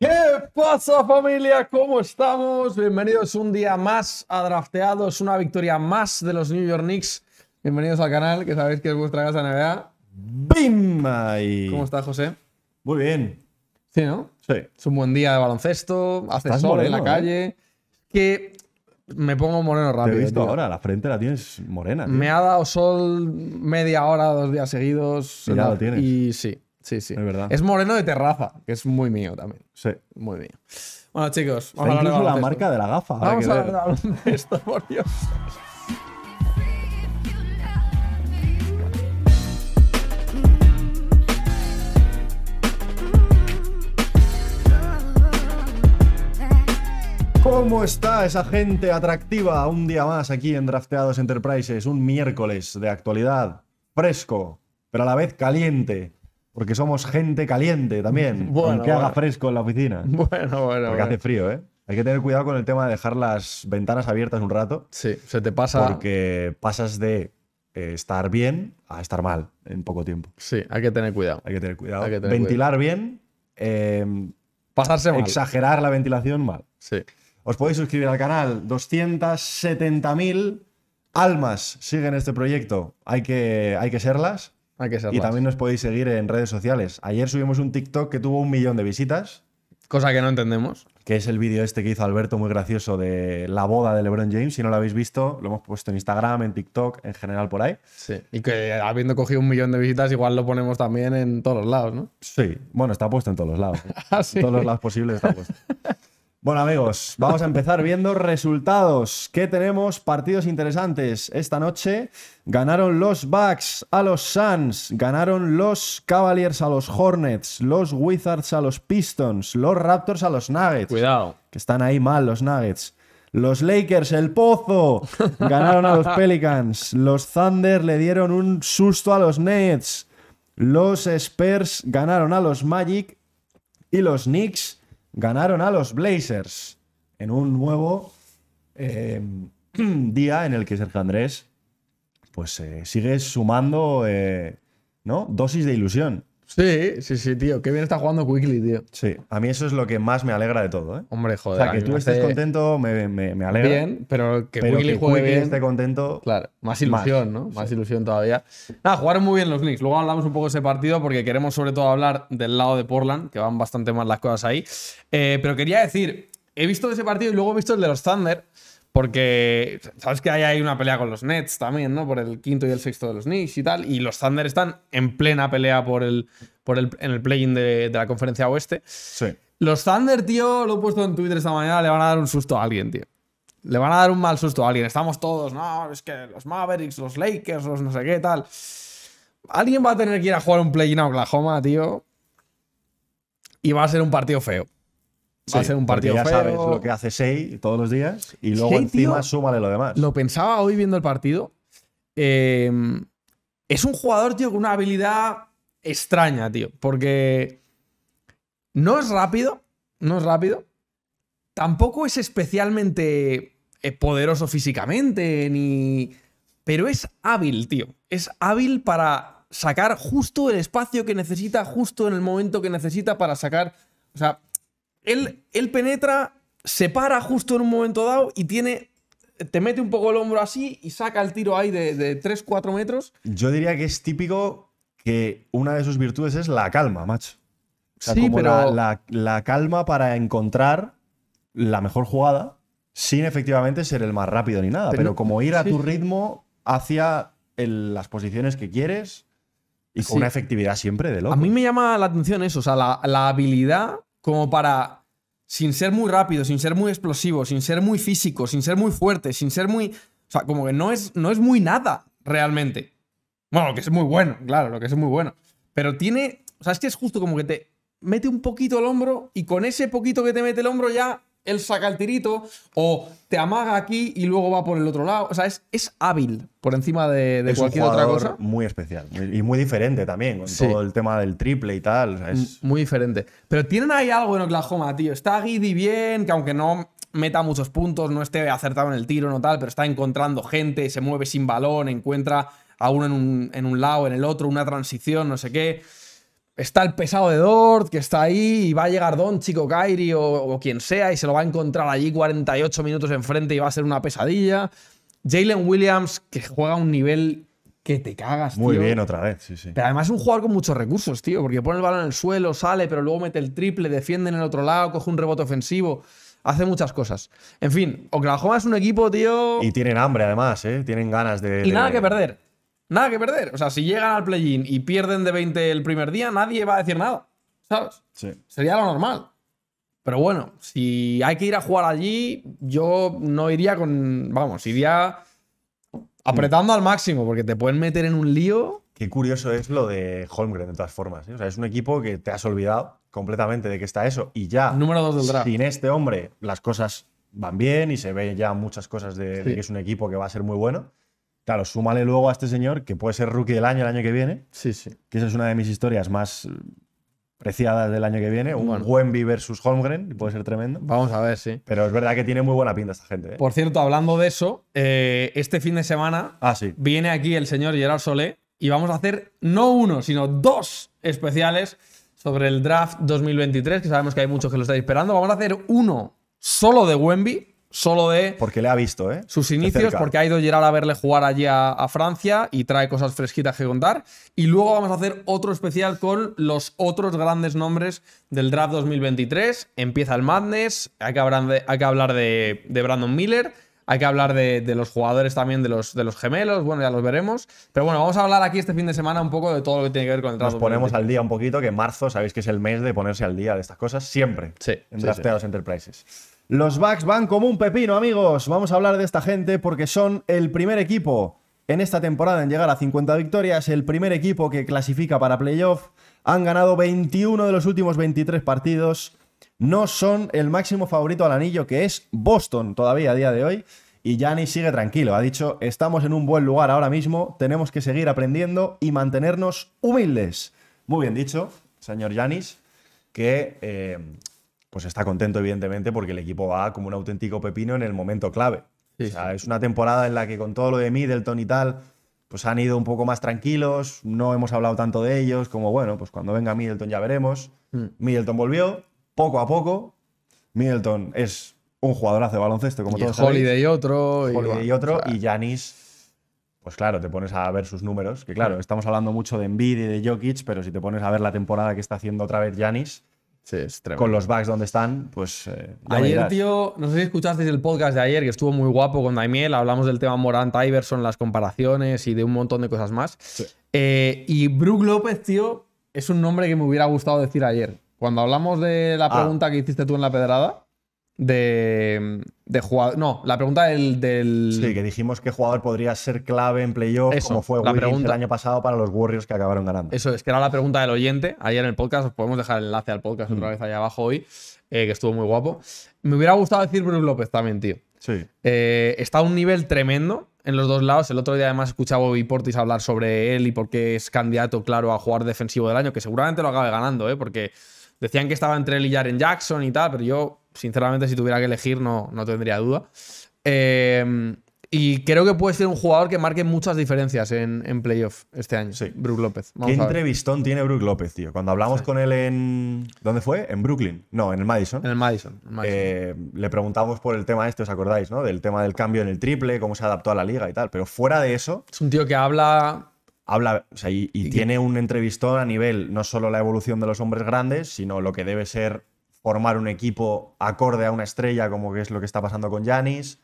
¿Qué pasa familia? ¿Cómo estamos? Bienvenidos un día más a Drafteados, una victoria más de los New York Knicks. Bienvenidos al canal, que sabéis que es vuestra casa NBA. ¡Bim! ¿Cómo estás, José? Muy bien. Sí, ¿no? Sí. Es un buen día de baloncesto, hace sol en la ¿eh? calle. Que me pongo moreno rápido. Te he visto ahora, la frente la tienes morena. Me ha dado sol media hora, dos días seguidos. Y tienes. Y sí, Sí, sí. Es verdad. Es moreno de terraza, que es muy mío también. Sí. Muy mío. Bueno, chicos, vamos la marca de la gafa. Vamos a ver esto, por Dios. ¿Cómo está esa gente atractiva? Un día más aquí en Drafteados Enterprises, un miércoles de actualidad, fresco, pero a la vez caliente, porque somos gente caliente también, bueno, aunque haga fresco en la oficina. Bueno, bueno, Porque hace frío, ¿eh? Hay que tener cuidado con el tema de dejar las ventanas abiertas un rato. Sí, se te pasa. Porque pasas de eh, estar bien a estar mal en poco tiempo. Sí, hay que tener cuidado. Hay que tener cuidado. Ventilar bien. Em, Pasarse mal. Exagerar la ventilación mal. Sí. Os podéis suscribir al canal. 270.000 almas siguen este proyecto. Hay que, hay que serlas y también nos podéis seguir en redes sociales. Ayer subimos un TikTok que tuvo un millón de visitas. Cosa que no entendemos. Que es el vídeo este que hizo Alberto, muy gracioso, de la boda de LeBron James. Si no lo habéis visto, lo hemos puesto en Instagram, en TikTok, en general por ahí. Sí. Y que habiendo cogido un millón de visitas, igual lo ponemos también en todos los lados, ¿no? Sí. Bueno, está puesto en todos los lados. Ah, en todos los lados posibles está puesto. Bueno amigos, vamos a empezar viendo resultados. ¿Qué tenemos? Partidos interesantes. Esta noche ganaron los Bucks a los Suns, ganaron los Cavaliers a los Hornets, los Wizards a los Pistons, los Raptors a los Nuggets. Cuidado. Que están ahí mal los Nuggets. Los Lakers, el pozo, ganaron a los Pelicans. Los Thunder le dieron un susto a los Nets. Los Spurs ganaron a los Magic. Y los Knicks Ganaron a los Blazers en un nuevo eh, día en el que Sergio Andrés pues, eh, sigue sumando eh, ¿no? dosis de ilusión. Sí, sí, sí, tío. Qué bien está jugando Quickly, tío. Sí, a mí eso es lo que más me alegra de todo, ¿eh? Hombre, joder. O sea, que tú estés contento me, me, alegra. Bien, pero que pero juegue bien. esté contento. Claro, más ilusión, ¿no? Más ilusión todavía. Nada, jugaron muy bien los Knicks. Luego hablamos un poco de ese partido porque queremos sobre todo hablar del lado de Portland, que van bastante mal las cosas ahí. Eh, pero quería decir, he visto ese partido y luego he visto el de los Thunder. Porque sabes que ahí hay una pelea con los Nets también, ¿no? Por el quinto y el sexto de los Knicks y tal. Y los Thunder están en plena pelea por el, por en el play-in de, de, la conferencia oeste. Sí. Los Thunder, tío, lo he puesto en Twitter esta mañana, le van a dar un susto a alguien, tío. Le van a dar un mal susto a alguien. Estamos todos, no, es que los Mavericks, los Lakers, los no sé qué, tal. Alguien va a tener que ir a jugar un play-in a Oklahoma, tío. Y va a ser un partido feo. Sí, un partido ya feo. sabes lo que hace Sei todos los días y luego encima súmale lo demás. Lo pensaba hoy viendo el partido. Eh, es un jugador, tío, con una habilidad extraña, tío. Porque no es rápido, no es rápido. Tampoco es especialmente eh, poderoso físicamente, ni... Pero es hábil, tío. Es hábil para sacar justo el espacio que necesita, justo en el momento que necesita para sacar... O sea, él, penetra, se para justo en un momento dado y tiene te mete un poco el hombro así y saca el tiro ahí de, de 3-4 metros. Yo diría que es típico que una de sus virtudes es la calma, macho. sí, pero... la, calma para encontrar la mejor jugada sin efectivamente ser el más rápido ni nada, pero, como ir a tu ritmo hacia las posiciones que quieres y con una efectividad siempre de loco. A mí me llama la atención eso, o sea, la habilidad como para, sin ser muy rápido, sin ser muy explosivo, sin ser muy físico, sin ser muy fuerte, sin ser muy... O sea, como que no es, no es muy nada realmente. Bueno, lo que es muy bueno, claro, lo que es muy bueno. Pero tiene... O sea, es que es justo como que te mete un poquito el hombro y con ese poquito que te mete el hombro ya él saca el tirito o te amaga aquí y luego va por el otro lado. O sea, es, hábil por encima de, cualquier otra cosa. Muy especial y muy diferente también, con todo el tema del triple y tal. es... Muy diferente. Pero tienen ahí algo en Oklahoma, tío. Está Guidi bien, que aunque no meta muchos puntos, no esté acertado en el tiro, no tal, pero está encontrando gente, se mueve sin balón, encuentra a uno en un, en un lado, en el otro, una transición, no sé qué está el pesado de Dort que está ahí y va a llegar Don, Chico Kairi o, quien sea y se lo va a encontrar allí 48 minutos enfrente y va a ser una pesadilla. Jalen Williams que juega a un nivel que te cagas, Muy bien, otra vez, sí, sí. Pero además es un jugador con muchos recursos, tío, porque pone el balón en el suelo, sale, pero luego mete el triple, defiende en el otro lado, coge un rebote ofensivo hace muchas cosas. En fin, Oklahoma es un equipo, tío. Y tienen hambre, además, ¿eh? Tienen ganas de. Y nada que perder nada que perder. O sea, si llegan al play-in y pierden de 20 el primer día, nadie va a decir nada, ¿sabes? Sería lo normal. Pero bueno, si hay que ir a jugar allí, yo no iría con. Vamos, iría apretando al máximo, porque te pueden meter en un lío. Qué curioso es lo de Holmgren, de todas formas. ¿eh? O sea, es un equipo que te has olvidado completamente de que está eso. Y ya. Número 2 del draft. Sin este hombre, las cosas van bien y se ven ya muchas cosas de que es un equipo que va a ser muy bueno. Claro, súmale luego a este señor, que puede ser rookie del año el año que viene. Sí, sí. Que esa es una de mis historias más eh, preciadas del año que viene. Un Wemby versus Holmgren, puede ser tremendo. Vamos a ver, sí. Pero es verdad que tiene muy buena pinta esta gente. ¿eh? Por cierto, hablando de eso, eh, este fin de semana ah, viene aquí el señor Gerard Solé y vamos a hacer no uno, sino dos especiales sobre el draft 2023, que sabemos que hay muchos que lo están esperando. Vamos a hacer uno solo de Wemby solo de. Porque le ha visto, ¿eh? Sus inicios, porque ha ido llegar a verle jugar allí a, Francia y trae cosas fresquitas que contar. Y luego vamos a hacer otro especial con los otros grandes nombres del draft 2023. Empieza el Madness, hay que hablar de, hay que hablar de, Brandon Miller. Hay que hablar de, los jugadores también, de los, de los gemelos, bueno, ya los veremos. Pero bueno, vamos a hablar aquí este fin de semana un poco de todo lo que tiene que ver con el draft. Nos ponemos al día un poquito, que marzo, sabéis que es el mes de ponerse al día de estas cosas, siempre. En Enterprises. Los Bucks van como un pepino, amigos. Vamos a hablar de esta gente porque son el primer equipo en esta temporada en llegar a 50 victorias, el primer equipo que clasifica para playoff. Han ganado 21 de los últimos 23 partidos. No son el máximo favorito al anillo, que es Boston todavía a día de hoy. Y Yannis sigue tranquilo. Ha dicho, estamos en un buen lugar ahora mismo, tenemos que seguir aprendiendo y mantenernos humildes. Muy bien dicho, señor Yanis, que eh, pues está contento, evidentemente, porque el equipo va como un auténtico pepino en el momento clave. es una temporada en la que con todo lo de Middleton y tal, pues han ido un poco más tranquilos, no hemos hablado tanto de ellos, como bueno, pues cuando venga Middleton ya veremos. Hmm. Middleton volvió, poco a poco. Middleton es un jugadorazo de baloncesto, como y todos Holiday y otro. Holiday y, otro, y Yanis, pues claro, te pones a ver sus números, que claro, hmm. estamos hablando mucho de Embiid y de Jokic, pero si te pones a ver la temporada que está haciendo otra vez Yanis, con los backs donde están, pues. Eh, ayer, tío, no sé si escuchasteis el podcast de ayer, que estuvo muy guapo con Daimiel. Hablamos del tema Morant Iverson, las comparaciones y de un montón de cosas más. Eh, y Brook López, tío, es un nombre que me hubiera gustado decir ayer. Cuando hablamos de la ah. pregunta que hiciste tú en la pedrada, de, de jugador. No, la pregunta del, Sí, que dijimos que jugador podría ser clave en playoff, como fue la el año pasado para los Warriors que acabaron ganando. Eso es, que era la pregunta del oyente. Ayer en el podcast, os podemos dejar el enlace al podcast mm. otra vez allá abajo hoy, eh, que estuvo muy guapo. Me hubiera gustado decir Bruno López también, tío. Sí. Eh, está a un nivel tremendo en los dos lados. El otro día además escuchaba a Bobby Portis hablar sobre él y por qué es candidato, claro, a jugar defensivo del año, que seguramente lo acabe ganando, ¿eh? porque decían que estaba entre él y Jaren Jackson y tal, pero yo Sinceramente, si tuviera que elegir, no, no tendría duda. Eh, y creo que puede ser un jugador que marque muchas diferencias en, playoff este año. Sí. Brook López. ¿Qué entrevistón tiene Brook López, tío? Cuando hablamos con él en. ¿Dónde fue? En Brooklyn. No, en el Madison. En el Madison. Eh, le preguntamos por el tema este, ¿os acordáis, no? Del tema del cambio en el triple, cómo se adaptó a la liga y tal. Pero fuera de eso. Es un tío que habla. Habla, o sea, y, tiene un entrevistón a nivel no solo la evolución de los hombres grandes, sino lo que debe ser formar un equipo acorde a una estrella, como que es lo que está pasando con Yanis.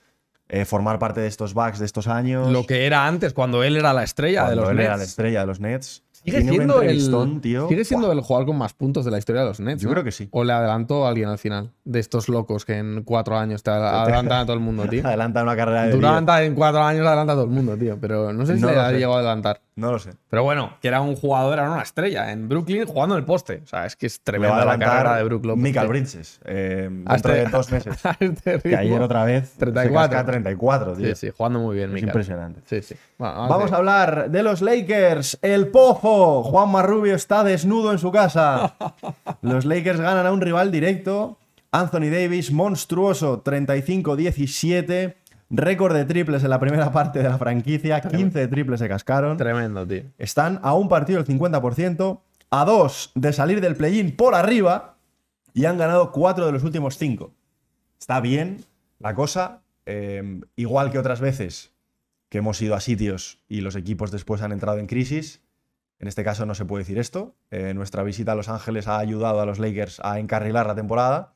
Eh, formar parte de estos backs de estos años. Lo que era antes, cuando él era la estrella de los Era la estrella de los Nets. Sigue siendo, el, siendo el jugador con más puntos de la historia de los Nets. Yo creo que sí. O le adelantó alguien al final. De estos locos que en cuatro años te adelantan a todo el mundo, tío. adelanta una carrera de. en cuatro años, adelanta a todo el mundo, tío. Pero no sé si le ha llegado a adelantar. No lo sé. Pero bueno, que era un jugador, era una estrella en Brooklyn jugando en el poste. O sea, es que es tremenda la carrera de Brooklyn. Michael Bridges. Eh, este dos meses. Este que ayer otra vez. 34. 34, tío. Sí, sí, jugando muy bien, es Impresionante. Sí, sí. vamos a hablar de los Lakers, el Pojo. Juan Marrubio está desnudo en su casa. Los Lakers ganan a un rival directo. Anthony Davis, monstruoso, 35-17. Récord de triples en la primera parte de la franquicia. 15 triples se cascaron. Tremendo, tío. Están a un partido del 50%, a dos de salir del play-in por arriba y han ganado cuatro de los últimos cinco. Está bien la cosa. Eh, igual que otras veces que hemos ido a sitios y los equipos después han entrado en crisis, en este caso no se puede decir esto. Eh, nuestra visita a Los Ángeles ha ayudado a los Lakers a encarrilar la temporada.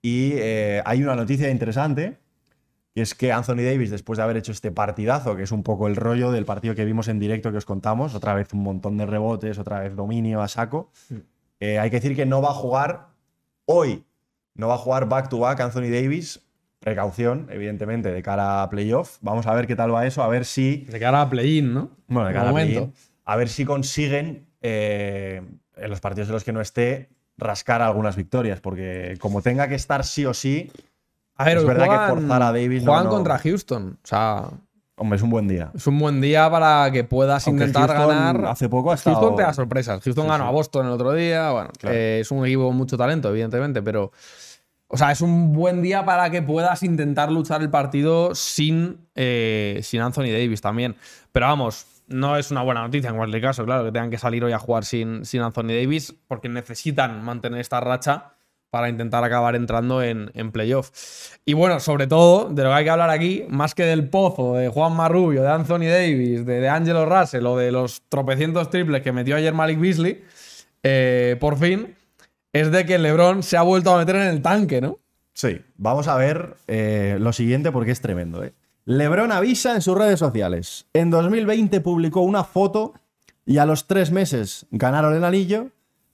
Y eh, hay una noticia interesante, que es que Anthony Davis, después de haber hecho este partidazo, que es un poco el rollo del partido que vimos en directo que os contamos, otra vez un montón de rebotes, otra vez dominio a saco, eh, hay que decir que no va a jugar hoy, no va a jugar back to back Anthony Davis. Precaución, evidentemente, de cara a playoff. Vamos a ver qué tal va eso, a ver si. De cara a play-in, ¿no? Bueno, de cara a play-in a ver si consiguen, eh, en los partidos en los que no esté, rascar algunas victorias, porque como tenga que estar sí o sí, a ver, es verdad que forzar a Davis. Juegan contra Houston, o sea. Hombre, es un buen día. Es un buen día para que puedas intentar ganar. Hace poco ha estado... Houston te da sorpresas. Houston ganó a Boston el otro día. Bueno, eh, es un equipo con mucho talento, evidentemente, pero. O sea, es un buen día para que puedas intentar luchar el partido sin, eh, sin Anthony Davis también. Pero vamos, no es una buena noticia en cualquier caso, claro, que tengan que salir hoy a jugar sin, sin Anthony Davis, porque necesitan mantener esta racha para intentar acabar entrando en, en playoff. Y bueno, sobre todo, de lo que hay que hablar aquí, más que del pozo de Juan Marrubio, de Anthony Davis, de, Angelo Russell o de los tropecientos triples que metió ayer Malik Beasley, eh, por fin, es de que LeBron se ha vuelto a meter en el tanque, ¿no? Sí, vamos a ver eh, lo siguiente porque es tremendo, ¿eh? Lebron avisa en sus redes sociales. En 2020 publicó una foto y a los tres meses ganaron el anillo.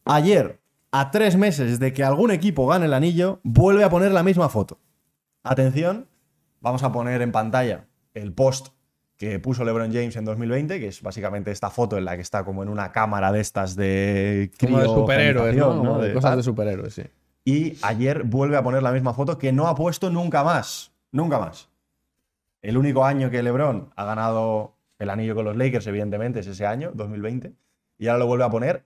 Ayer, a tres meses de que algún equipo gane el anillo, vuelve a poner la misma foto. Atención, vamos a poner en pantalla el post que puso LeBron James en 2020, que es básicamente esta foto en la que está como en una cámara de estas de de superhéroes, ¿no? cosas de superhéroes, sí. Y ayer vuelve a poner la misma foto que no ha puesto nunca más, nunca más. El único año que LeBron ha ganado el anillo con los Lakers, evidentemente, es ese año, 2020. Y ahora lo vuelve a poner.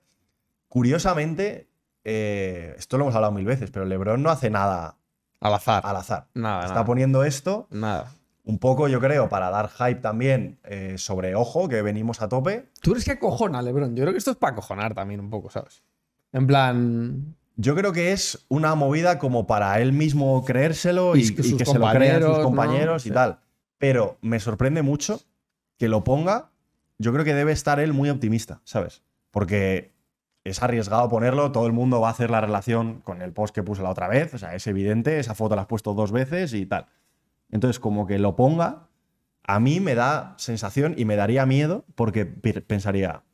Curiosamente, eh, esto lo hemos hablado mil veces, pero LeBron no hace nada al azar. Al azar. Nada. Está poniendo esto. Nada. Un poco, yo creo, para dar hype también eh, sobre ojo, que venimos a tope. Tú eres que acojona, Lebron. Yo creo que esto es para acojonar también un poco, ¿sabes? En plan. Yo creo que es una movida como para él mismo creérselo y, que se lo crean sus compañeros y tal pero me sorprende mucho que lo ponga. Yo creo que debe estar él muy optimista, ¿sabes? Porque es arriesgado ponerlo, todo el mundo va a hacer la relación con el post que puse la otra vez, o sea, es evidente, esa foto la has puesto dos veces y tal. Entonces, como que lo ponga, a mí me da sensación y me daría miedo porque pensaría,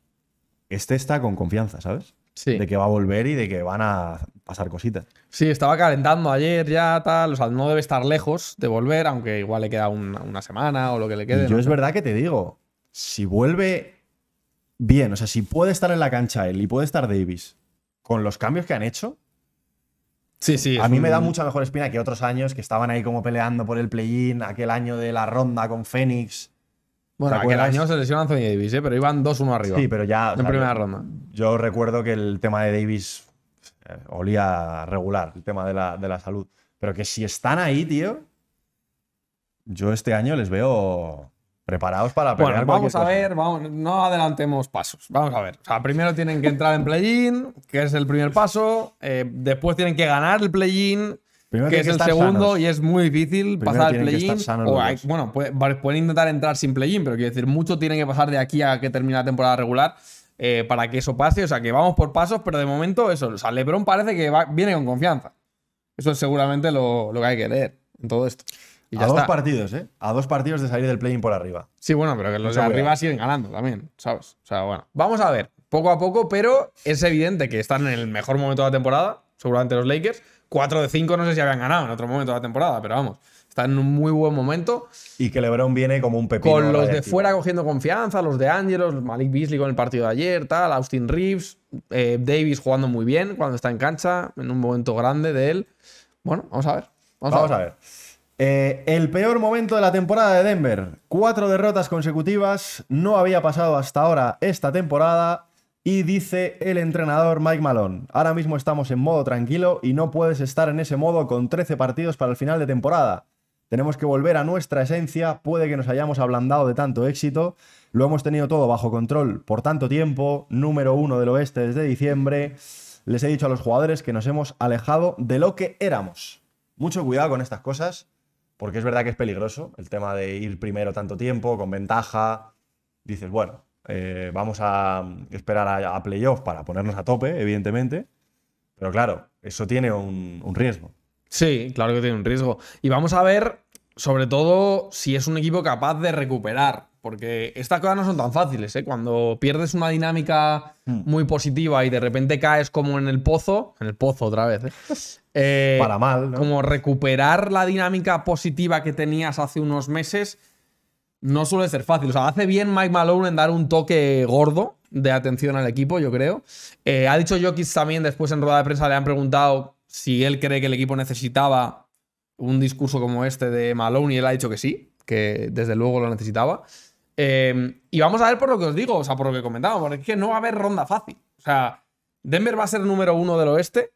este está con confianza, ¿sabes? de que va a volver y de que van a pasar cositas. Sí, estaba calentando ayer ya, tal. O sea, no debe estar lejos de volver, aunque igual le queda una, semana o lo que le quede. yo es verdad que te digo, si vuelve bien, o sea, si puede estar en la cancha él y puede estar Davis con los cambios que han hecho. Sí, sí. A mí me da mucha mejor espina que otros años que estaban ahí como peleando por el play-in, aquel año de la ronda con Fénix bueno, aquel año se lesionó Anthony Davis, ¿eh? pero iban 2-1 arriba. Sí, pero ya. En primera ronda. Yo recuerdo que el tema de Davis eh, olía regular, el tema de la, de la salud. Pero que si están ahí, tío, yo este año les veo preparados para pelear bueno, vamos a ver, vamos, no adelantemos pasos. Vamos a ver. O sea, primero tienen que entrar en play-in, que es el primer paso. Eh, después tienen que ganar el play-in que, es el segundo y es muy difícil pasar al play-in. Bueno, pueden intentar entrar sin play-in, pero quiero decir, mucho tiene que pasar de aquí a que termine la temporada regular eh, para que eso pase. O sea, que vamos por pasos, pero de momento eso. O sea, LeBron parece que viene con confianza. Eso es seguramente lo, que hay que leer en todo esto. a dos partidos, ¿eh? A dos partidos de salir del play-in por arriba. Sí, bueno, pero que los de arriba siguen ganando también, ¿sabes? O sea, bueno. Vamos a ver, poco a poco, pero es evidente que están en el mejor momento de la temporada, seguramente los Lakers. 4 de 5 no sé si habían ganado en otro momento de la temporada, pero vamos, está en un muy buen momento. Y que LeBron viene como un pepino. Con los de fuera cogiendo confianza, los de Ángelos, Malik Beasley con el partido de ayer, tal, Austin Reeves, eh, Davis jugando muy bien cuando está en cancha, en un momento grande de él. Bueno, vamos a ver. Vamos, a ver. Eh, el peor momento de la temporada de Denver. Cuatro derrotas consecutivas. No había pasado hasta ahora esta temporada. Y dice el entrenador Mike Malone, ahora mismo estamos en modo tranquilo y no puedes estar en ese modo con 13 partidos para el final de temporada. Tenemos que volver a nuestra esencia, puede que nos hayamos ablandado de tanto éxito, lo hemos tenido todo bajo control por tanto tiempo, número uno del oeste desde diciembre, les he dicho a los jugadores que nos hemos alejado de lo que éramos. Mucho cuidado con estas cosas, porque es verdad que es peligroso el tema de ir primero tanto tiempo, con ventaja, dices, bueno, eh, vamos a esperar a, a playoff para ponernos a tope, evidentemente. Pero claro, eso tiene un, riesgo. Sí, claro que tiene un riesgo. Y vamos a ver, sobre todo, si es un equipo capaz de recuperar. Porque estas cosas no son tan fáciles, ¿eh? Cuando pierdes una dinámica hmm. muy positiva y de repente caes como en el pozo, en el pozo otra vez, ¿eh? Para mal, Como recuperar la dinámica positiva que tenías hace unos meses no suele ser fácil. O sea, hace bien Mike Malone en dar un toque gordo de atención al equipo, yo creo. Eh, ha dicho Jokic también, después en rueda de prensa le han preguntado si él cree que el equipo necesitaba un discurso como este de Malone y él ha dicho que sí, que desde luego lo necesitaba. Eh, y vamos a ver por lo que os digo, o sea, por lo que comentábamos, porque es que no va a haber ronda fácil. O sea, Denver va a ser número uno del oeste,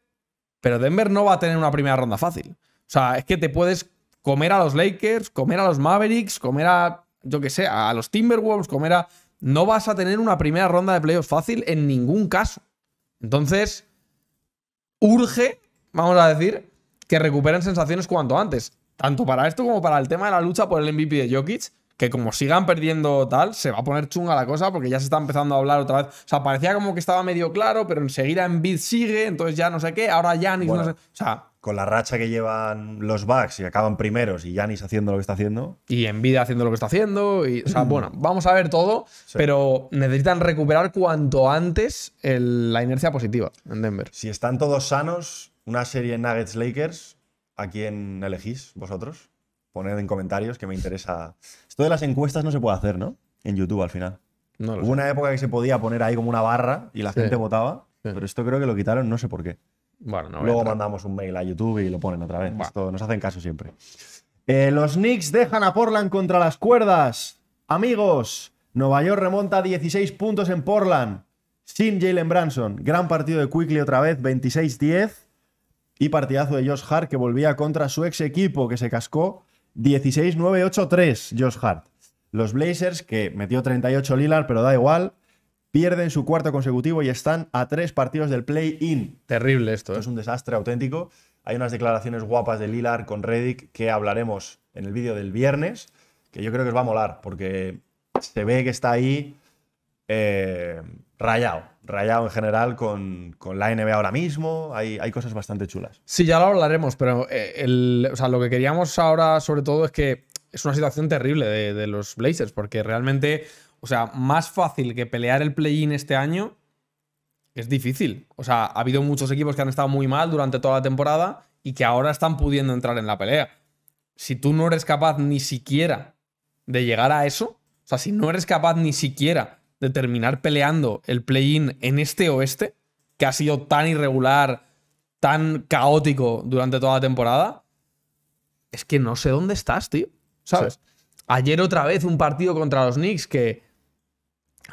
pero Denver no va a tener una primera ronda fácil. O sea, es que te puedes comer a los Lakers, comer a los Mavericks, comer a yo que sé, a los Timberwolves, como era, no vas a tener una primera ronda de playoffs fácil en ningún caso. Entonces, urge, vamos a decir, que recuperen sensaciones cuanto antes. Tanto para esto como para el tema de la lucha por el MVP de Jokic, que como sigan perdiendo tal, se va a poner chunga la cosa porque ya se está empezando a hablar otra vez. O sea, parecía como que estaba medio claro, pero enseguida Embiid sigue, entonces ya no sé qué, ahora ya, bueno. no sé. O sea, con la racha que llevan los Bucks y acaban primeros y Yanis haciendo lo que está haciendo. Y en vida haciendo lo que está haciendo. Y, o sea, bueno, vamos a ver todo, pero necesitan recuperar cuanto antes la inercia positiva en Denver. Si están todos sanos, una serie Nuggets Lakers, ¿a quién elegís vosotros? Poned en comentarios que me interesa. Esto de las encuestas no se puede hacer, ¿no? En YouTube al final. Hubo una época que se podía poner ahí como una barra y la gente votaba, pero esto creo que lo quitaron, no sé por qué. Luego mandamos un mail a YouTube y lo ponen otra vez. Esto, nos hacen caso siempre. Eh, los Knicks dejan a Portland contra las cuerdas. Amigos, Nueva York remonta 16 puntos en Portland. Sin Jalen Branson. Gran partido de Quickly otra vez, 26-10. Y partidazo de Josh Hart que volvía contra su ex equipo que se cascó 16-9-8-3. Josh Hart. Los Blazers que metió 38 Lillard, pero da igual pierden su cuarto consecutivo y están a tres partidos del play-in. Terrible esto. ¿eh? Es un desastre auténtico. Hay unas declaraciones guapas de Lilar con Reddick que hablaremos en el vídeo del viernes, que yo creo que os va a molar, porque se ve que está ahí eh, rayado, rayado en general con, la NBA ahora mismo. Hay, cosas bastante chulas. Sí, ya lo hablaremos, pero eh, lo que queríamos ahora sobre todo es que es una situación terrible de los Blazers, porque realmente o sea, más fácil que pelear el play-in este año es difícil. O sea, ha habido muchos equipos que han estado muy mal durante toda la temporada y que ahora están pudiendo entrar en la pelea. Si tú no eres capaz ni siquiera de llegar a eso, o sea, si no eres capaz ni siquiera de terminar peleando el play-in en este oeste, que ha sido tan irregular, tan caótico durante toda la temporada, es que no sé dónde estás, tío. ¿Sabes? Ayer otra vez un partido contra los Knicks que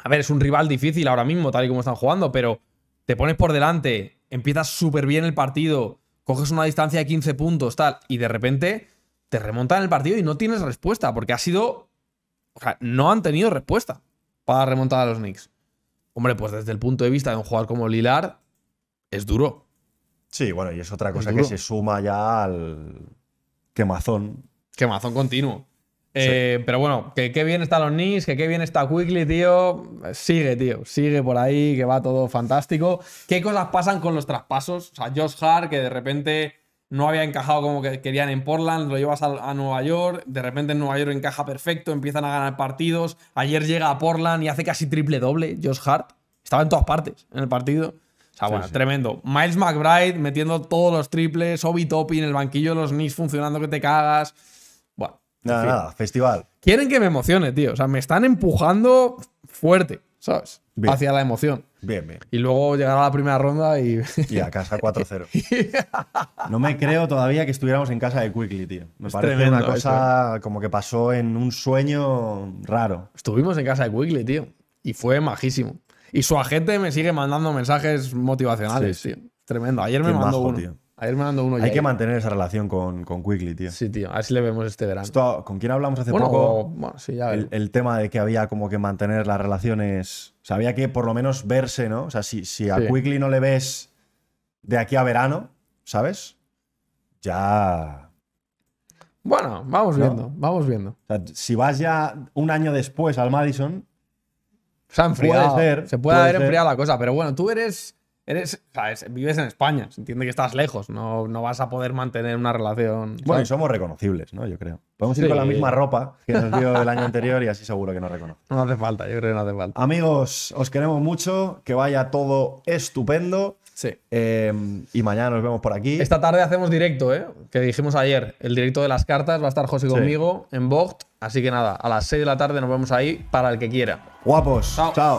a ver, es un rival difícil ahora mismo, tal y como están jugando, pero te pones por delante, empiezas súper bien el partido, coges una distancia de 15 puntos, tal, y de repente te remontan el partido y no tienes respuesta, porque ha sido. O sea, no han tenido respuesta para remontar a los Knicks. Hombre, pues desde el punto de vista de un jugador como Lilar, es duro. Sí, bueno, y es otra cosa que se suma ya al quemazón. Quemazón continuo. Eh, pero bueno, que qué bien están los Knicks, que qué bien está Quigley, tío. Sigue, tío. Sigue por ahí, que va todo fantástico. ¿Qué cosas pasan con los traspasos? O sea, Josh Hart, que de repente no había encajado como que querían en Portland, lo llevas a, Nueva York, de repente en Nueva York encaja perfecto, empiezan a ganar partidos. Ayer llega a Portland y hace casi triple doble Josh Hart. Estaba en todas partes en el partido. O sea, bueno, tremendo. Miles McBride metiendo todos los triples, Obi en el banquillo de los Knicks funcionando que te cagas. Nada, nada, festival. Quieren que me emocione, tío. O sea, me están empujando fuerte, ¿sabes? Hacia la emoción. Bien, bien. Y luego llegará la primera ronda y. Y a casa 4-0. no me creo todavía que estuviéramos en casa de Quickly, tío. Me parece una cosa eh. como que pasó en un sueño raro. Estuvimos en casa de Quickly, tío. Y fue majísimo. Y su agente me sigue mandando mensajes motivacionales, Tremendo. Ayer me mandó uno. Hay que mantener esa relación con, con Quigley, tío. Sí, tío. A le vemos este verano. Esto, ¿Con quién hablamos hace poco? el, tema de que había como que mantener las relaciones. O sea, había que por lo menos verse, ¿no? O sea, si, si a Quigley no le ves de aquí a verano, ¿sabes? Ya. Bueno, vamos viendo, vamos viendo. O sea, si vas ya un año después al Madison. Se ha enfriado. se puede, puede haber enfriado la cosa, pero bueno, tú eres Eres, Vives en España, se entiende que estás lejos, no, vas a poder mantener una relación. Bueno, y somos reconocibles, ¿no? Yo creo. Podemos ir con la misma ropa que nos dio el año anterior y así seguro que nos reconoce. No hace falta, yo creo que no hace falta. Amigos, os queremos mucho, que vaya todo estupendo. Sí. Eh, y mañana nos vemos por aquí. Esta tarde hacemos directo, ¿eh? Que dijimos ayer. El directo de las cartas va a estar José conmigo en Vogt. Así que nada, a las 6 de la tarde nos vemos ahí para el que quiera. Guapos. Chao.